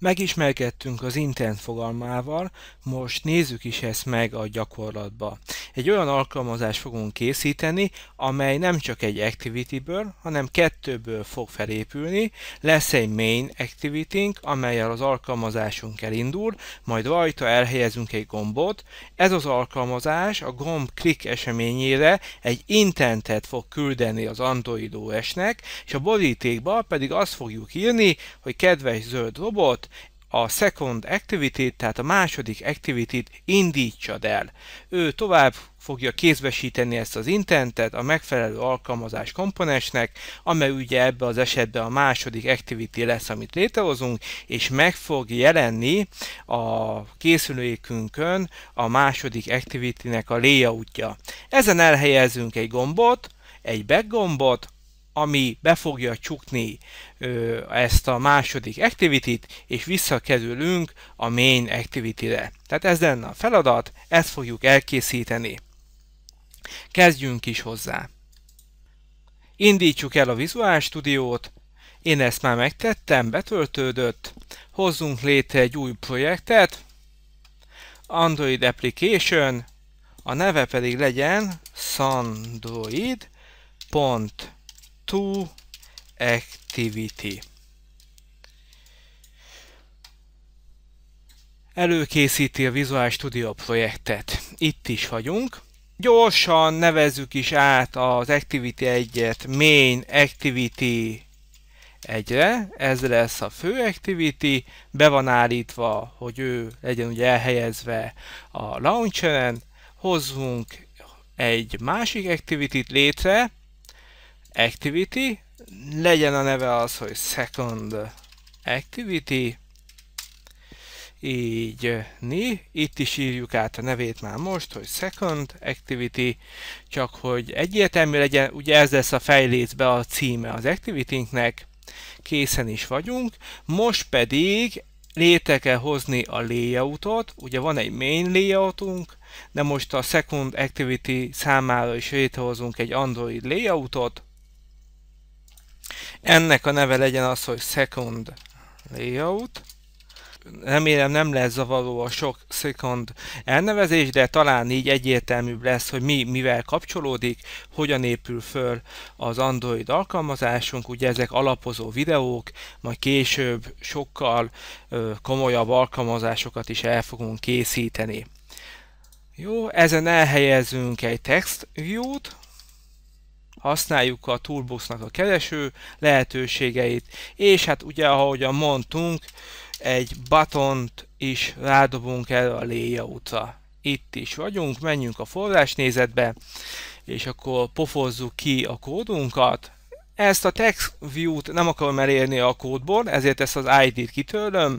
Megismerkedtünk az intent fogalmával, most nézzük is ezt meg a gyakorlatba. Egy olyan alkalmazást fogunk készíteni, amely nem csak egy activity-ből, hanem kettőből fog felépülni. Lesz egy main activity amelyel az alkalmazásunk elindul, majd rajta elhelyezünk egy gombot. Ez az alkalmazás a gomb klik eseményére egy intentet fog küldeni az Android OS-nek, és a borítékba pedig azt fogjuk írni, hogy kedves zöld robot, a second activity tehát a második activity indítsad el. Ő tovább fogja kézbesíteni ezt az intentet a megfelelő alkalmazás komponensnek, amely ugye ebbe az esetben a második activity lesz, amit létrehozunk, és meg fog jelenni a készülékünkön a második activity-nek a layoutja. Ezen elhelyezünk egy gombot, egy back gombot, ami be fogja csukni ö, ezt a második activity-t, és visszakerülünk a main activity-re. Tehát ez lenne a feladat, ezt fogjuk elkészíteni. Kezdjünk is hozzá. Indítsuk el a Visual Studio-t, én ezt már megtettem, betöltődött. Hozzunk létre egy új projektet, Android Application, a neve pedig legyen sandroid.com to activity. Előkészíti a Visual Studio projektet. Itt is vagyunk. Gyorsan nevezzük is át az Activity 1-et Main Activity 1-re. Ez lesz a fő Activity. Be van állítva, hogy ő legyen ugye elhelyezve a launcheren. Hozzunk egy másik activity létre, activity, legyen a neve az, hogy second activity, így eh, ni, itt is írjuk át a nevét már most, hogy second activity, csak hogy egyértelmű legyen, ugye ez lesz a fejlécbe a címe az activitynknek, készen is vagyunk, most pedig létre kell hozni a layoutot, ugye van egy main layoutunk, de most a second activity számára is létrehozunk egy Android layoutot, ennek a neve legyen az, hogy second layout. Remélem nem lesz zavaró a sok second elnevezés, de talán így egyértelműbb lesz, hogy mi mivel kapcsolódik, hogyan épül föl az Android alkalmazásunk. Ugye ezek alapozó videók, majd később sokkal ö, komolyabb alkalmazásokat is el fogunk készíteni. Jó, ezen elhelyezünk egy text view-t, használjuk a Toolboxnak a kereső lehetőségeit, és hát ugye ahogyan mondtunk, egy buttont is rádobunk erre a layoutra. Itt is vagyunk, menjünk a forrásnézetbe, és akkor pofozzuk ki a kódunkat, ezt a text view-t nem akarom elérni a kódból, ezért ezt az ID-t kitöröm.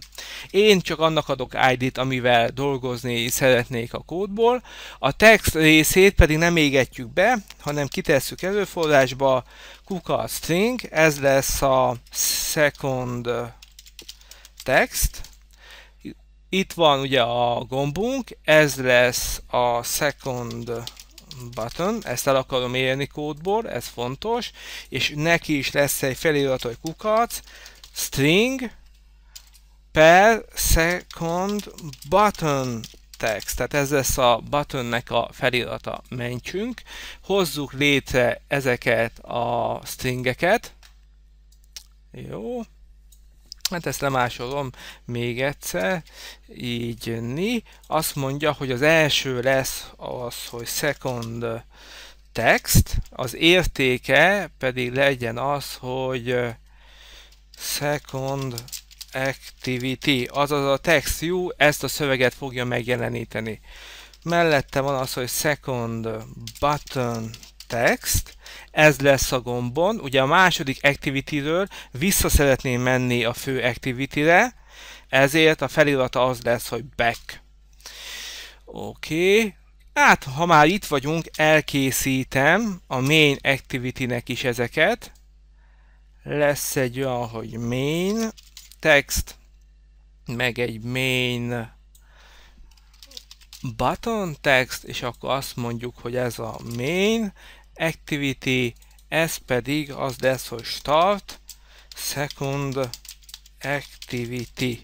Én csak annak adok ID-t, amivel dolgozni szeretnék a kódból. A text részét pedig nem égetjük be, hanem kitesszük előforrásba kuka string, ez lesz a second text. Itt van ugye a gombunk, ez lesz a second text button, ezt el akarom érni kódból, ez fontos, és neki is lesz egy felirat, hogy kukac, string per second button text, tehát ez lesz a buttonnek a felirata. Mentsünk, hozzuk létre ezeket a stringeket, jó, Hát ezt lemásolom még egyszer, így ni. Azt mondja, hogy az első lesz az, hogy second text, az értéke pedig legyen az, hogy second activity, azaz a text view ezt a szöveget fogja megjeleníteni. Mellette van az, hogy second button text, ez lesz a gombon. Ugye a második activity-ről vissza szeretném menni a fő activity-re, ezért a felirata az lesz, hogy back. Oké, okay. hát ha már itt vagyunk, elkészítem a main activity-nek is ezeket. Lesz egy olyan, hogy main text, meg egy main button text, és akkor azt mondjuk, hogy ez a main, activity, ez pedig az lesz, hogy start, second activity.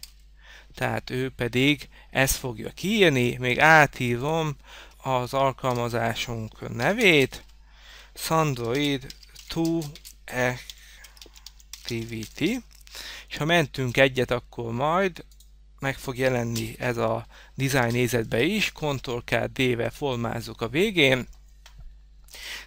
Tehát ő pedig ezt fogja kiírni, még átírom az alkalmazásunk nevét, Sandroid to activity, és ha mentünk egyet, akkor majd meg fog jelenni ez a design nézetbe is, Ctrl-K D-vel formázzuk a végén,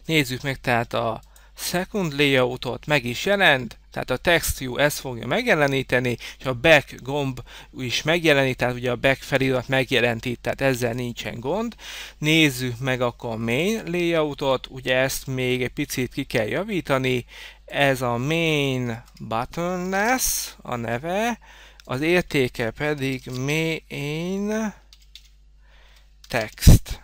Nézzük meg tehát a second layoutot, meg is jelent, tehát a text view ezt fogja megjeleníteni, és a back gomb is megjelenít, tehát ugye a back felirat megjelenti, tehát ezzel nincsen gond. Nézzük meg akkor a main layoutot, ugye ezt még egy picit ki kell javítani, ez a main button lesz a neve, az értéke pedig main text.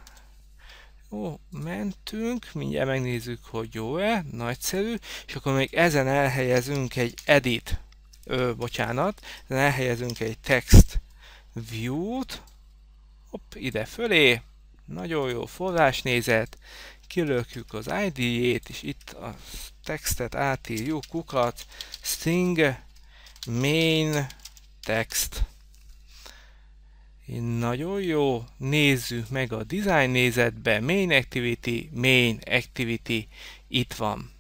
Ó, mentünk, mindjárt megnézzük, hogy jó-e, nagyszerű, és akkor még ezen elhelyezünk egy edit, ö, bocsánat, ezen elhelyezünk egy text view-t, hopp, ide fölé, nagyon jó forrásnézet, kilökjük az ID-jét, és itt a textet átírjuk, kukat, string, main, text, nagyon jó, nézzük meg a design nézetbe, main activity, main activity, itt van.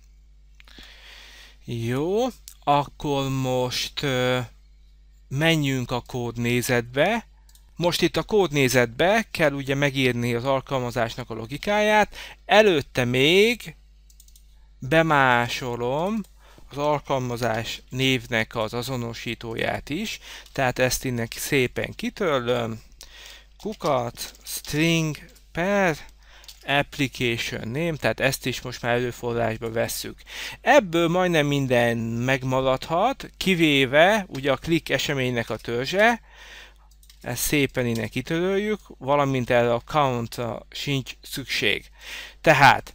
Jó, akkor most menjünk a kód nézetbe Most itt a kód nézetbe kell ugye megírni az alkalmazásnak a logikáját. Előtte még bemásolom az alkalmazás névnek az azonosítóját is, tehát ezt innen szépen kitörlöm, kukat, string per application name, tehát ezt is most már előforrásba vesszük. Ebből majdnem minden megmaradhat, kivéve ugye a klik eseménynek a törzse, ezt szépen innen kitöröljük, valamint erre a count sincs szükség. Tehát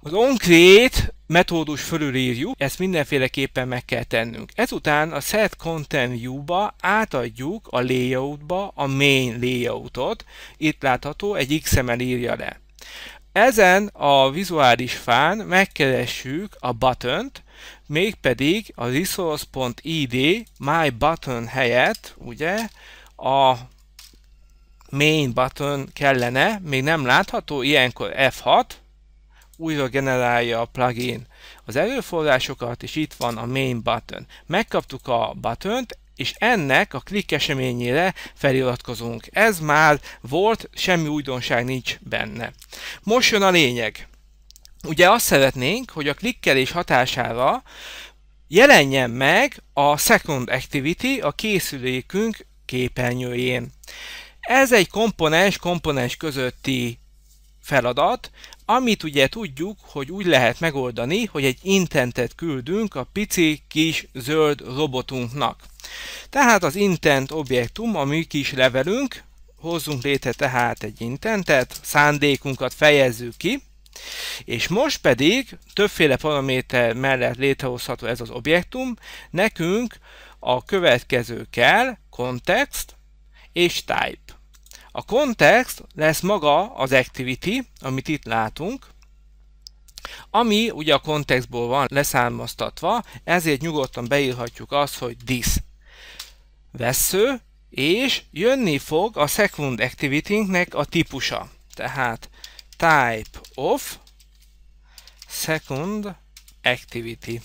az onCreate metódus fölülírjuk, ezt mindenféleképpen meg kell tennünk. Ezután a set content view-ba átadjuk a layoutba a main layoutot, itt látható egy XML írja le. Ezen a vizuális fán megkeressük a buttont, mégpedig a resource.id my button helyett, ugye, a main button kellene, még nem látható, ilyenkor F6, újra generálja a plugin az előforrásokat, és itt van a main button. Megkaptuk a buttont, és ennek a klik eseményére feliratkozunk. Ez már volt, semmi újdonság nincs benne. Most jön a lényeg. Ugye azt szeretnénk, hogy a klikkelés hatására jelenjen meg a Second Activity a készülékünk képernyőjén. Ez egy komponens-komponens közötti feladat, amit ugye tudjuk, hogy úgy lehet megoldani, hogy egy intentet küldünk a pici kis zöld robotunknak. Tehát az intent objektum, a mi kis levelünk, hozzunk létre tehát egy intentet, szándékunkat fejezzük ki, és most pedig többféle paraméter mellett létrehozható ez az objektum, nekünk a következő kell, context és type. A kontext lesz maga az activity, amit itt látunk, ami ugye a kontextból van leszármaztatva, ezért nyugodtan beírhatjuk azt, hogy this vesző, és jönni fog a second activity a típusa. Tehát type of second activity.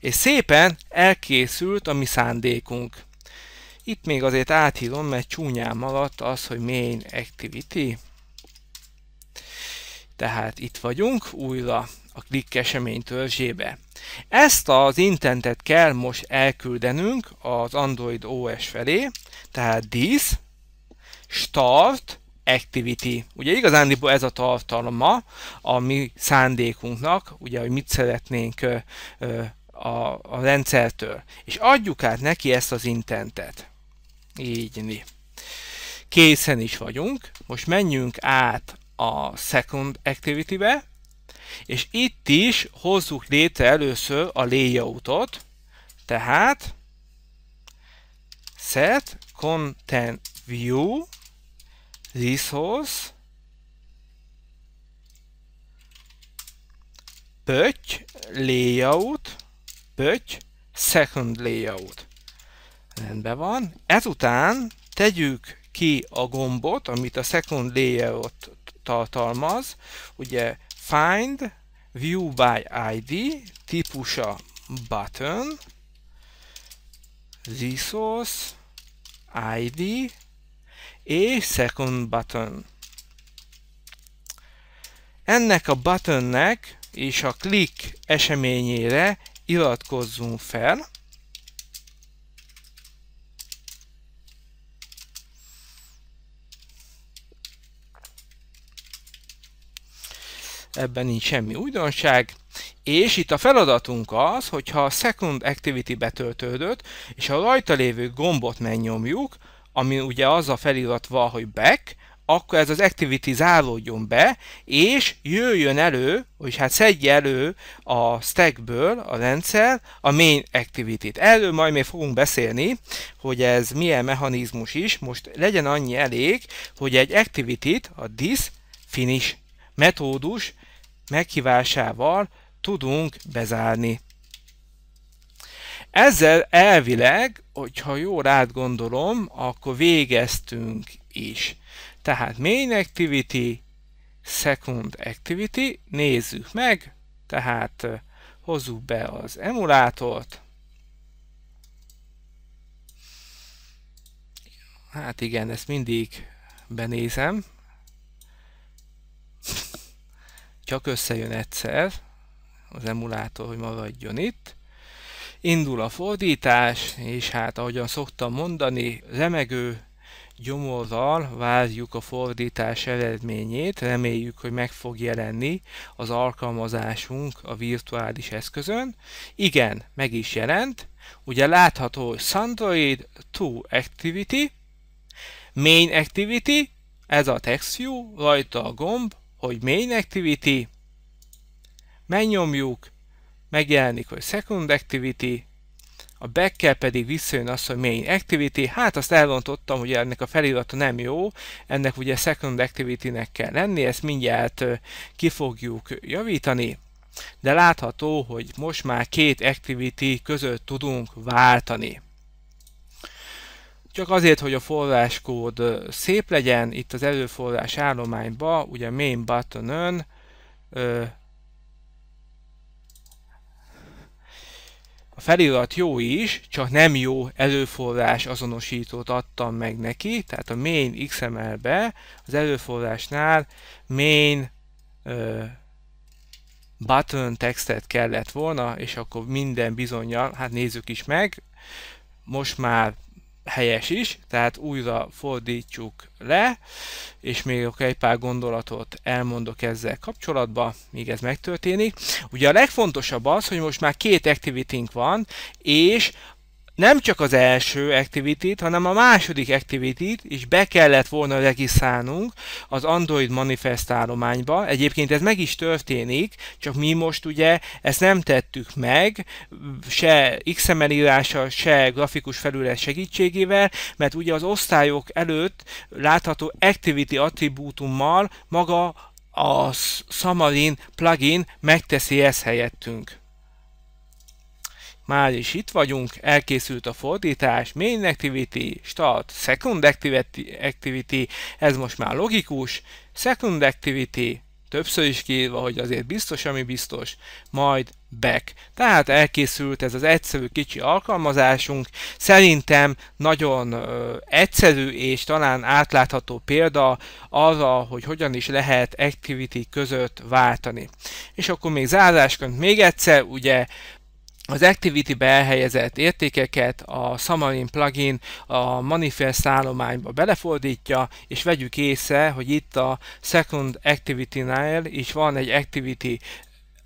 És szépen elkészült a mi szándékunk. Itt még azért áthívom, mert csúnyám alatt az, hogy main activity. Tehát itt vagyunk, újra a klikk esemény törzsébe. Ezt az intentet kell most elküldenünk az Android OS felé, tehát this start activity. Ugye igazándiból ez a tartalma a mi szándékunknak, ugye, hogy mit szeretnénk ö, ö, a, a rendszertől. És adjuk át neki ezt az intentet. Így. Készen is vagyunk. Most menjünk át a Second Activity-be, és itt is hozzuk létre először a layoutot, tehát set content view resource pötty layout pötty second layout Rendben van. Ezután tegyük ki a gombot, amit a second ott tartalmaz. Ugye find view by id típusa button resource id és second button. Ennek a buttonnek és a click eseményére iratkozzunk fel. ebben nincs semmi újdonság, és itt a feladatunk az, hogyha a Second Activity betöltődött, és a rajta lévő gombot megnyomjuk, ami ugye az a felirat van hogy back, akkor ez az activity záródjon be, és jöjjön elő, hogy hát szedje elő a stackből a rendszer a main activity-t. Erről majd még fogunk beszélni, hogy ez milyen mechanizmus is. Most legyen annyi elég, hogy egy activity-t, a this finish metódus meghívásával tudunk bezárni. Ezzel elvileg, hogyha jól átgondolom, akkor végeztünk is. Tehát main activity, second activity, nézzük meg, tehát hozzuk be az emulátort. Hát igen, ezt mindig benézem csak összejön egyszer az emulátor, hogy maradjon itt. Indul a fordítás, és hát ahogyan szoktam mondani, remegő gyomorral várjuk a fordítás eredményét, reméljük, hogy meg fog jelenni az alkalmazásunk a virtuális eszközön. Igen, meg is jelent. Ugye látható, hogy Sandroid 2 Activity, Main Activity, ez a TextView, rajta a gomb, hogy main activity, megnyomjuk, megjelenik, hogy second activity, a back pedig visszajön az, hogy main activity, hát azt elvontottam, hogy ennek a felirata nem jó, ennek ugye second activity-nek kell lenni, ezt mindjárt ki fogjuk javítani, de látható, hogy most már két activity között tudunk váltani csak azért, hogy a forráskód szép legyen, itt az előforrás állományba, ugye main buttonön a felirat jó is, csak nem jó előforrás azonosítót adtam meg neki, tehát a main XML-be az előforrásnál main button textet kellett volna, és akkor minden bizonyal, hát nézzük is meg, most már helyes is, tehát újra fordítsuk le, és még akkor egy pár gondolatot elmondok ezzel kapcsolatban, míg ez megtörténik. Ugye a legfontosabb az, hogy most már két activity van, és nem csak az első activity hanem a második activity is be kellett volna regisztrálnunk az Android Manifest állományba. Egyébként ez meg is történik, csak mi most ugye ezt nem tettük meg, se XML írása, se grafikus felület segítségével, mert ugye az osztályok előtt látható activity attribútummal maga a Xamarin plugin megteszi ezt helyettünk. Már is itt vagyunk, elkészült a fordítás, main activity, start, second activity, activity, ez most már logikus, second activity, többször is kiírva, hogy azért biztos, ami biztos, majd back. Tehát elkészült ez az egyszerű kicsi alkalmazásunk. Szerintem nagyon ö, egyszerű és talán átlátható példa arra, hogy hogyan is lehet activity között váltani. És akkor még zárásként még egyszer, ugye az Activity-be elhelyezett értékeket a Xamarin plugin a manifest állományba belefordítja, és vegyük észre, hogy itt a Second Activity-nál is van egy Activity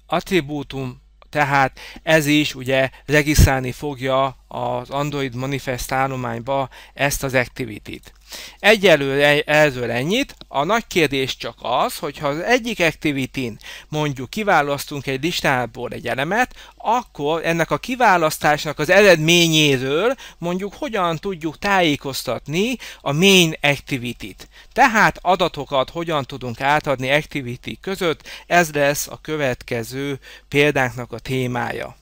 attribútum, tehát ez is ugye regisztrálni fogja az Android Manifest állományba ezt az activity-t. Egyelőre ezzel ennyit. A nagy kérdés csak az, hogy ha az egyik activity mondjuk kiválasztunk egy listából egy elemet, akkor ennek a kiválasztásnak az eredményéről mondjuk hogyan tudjuk tájékoztatni a main activity-t. Tehát adatokat hogyan tudunk átadni activity között, ez lesz a következő példánknak a témája.